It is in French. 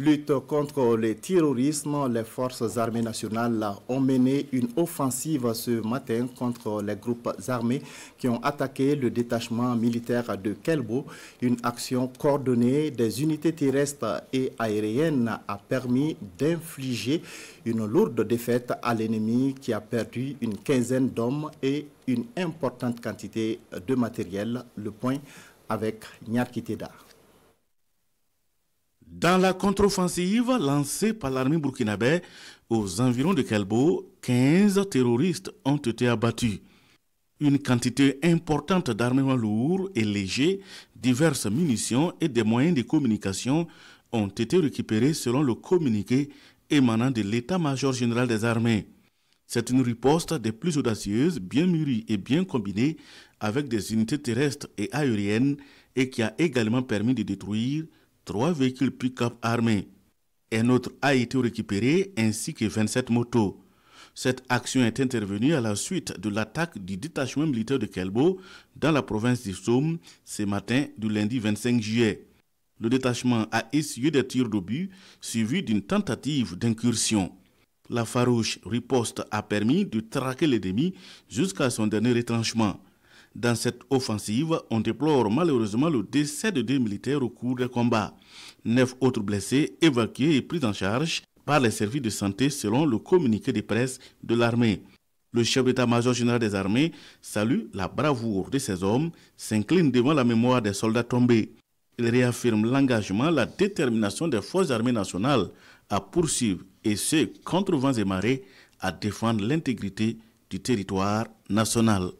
lutte contre le terrorisme, les forces armées nationales ont mené une offensive ce matin contre les groupes armés qui ont attaqué le détachement militaire de Kelbo. Une action coordonnée des unités terrestres et aériennes a permis d'infliger une lourde défaite à l'ennemi qui a perdu une quinzaine d'hommes et une importante quantité de matériel. Le point avec Nyarkiteda. Dans la contre-offensive lancée par l'armée burkinabé aux environs de Kelbo, 15 terroristes ont été abattus. Une quantité importante d'armements lourds et légers, diverses munitions et des moyens de communication ont été récupérés selon le communiqué émanant de l'état-major général des armées. C'est une riposte des plus audacieuses, bien mûrie et bien combinée avec des unités terrestres et aériennes et qui a également permis de détruire trois véhicules pick-up armés. Un autre a été récupéré ainsi que 27 motos. Cette action est intervenue à la suite de l'attaque du détachement militaire de Kelbo dans la province du Somme ce matin du lundi 25 juillet. Le détachement a essuyé des tirs d'obus suivis d'une tentative d'incursion. La farouche riposte a permis de traquer l'ennemi jusqu'à son dernier retranchement. Dans cette offensive, on déplore malheureusement le décès de deux militaires au cours des combats. Neuf autres blessés évacués et pris en charge par les services de santé selon le communiqué de presse de l'armée. Le chef d'état-major général des armées salue la bravoure de ces hommes, s'incline devant la mémoire des soldats tombés. Il réaffirme l'engagement, la détermination des forces armées nationales à poursuivre, et ce, contre vents et marées, à défendre l'intégrité du territoire national.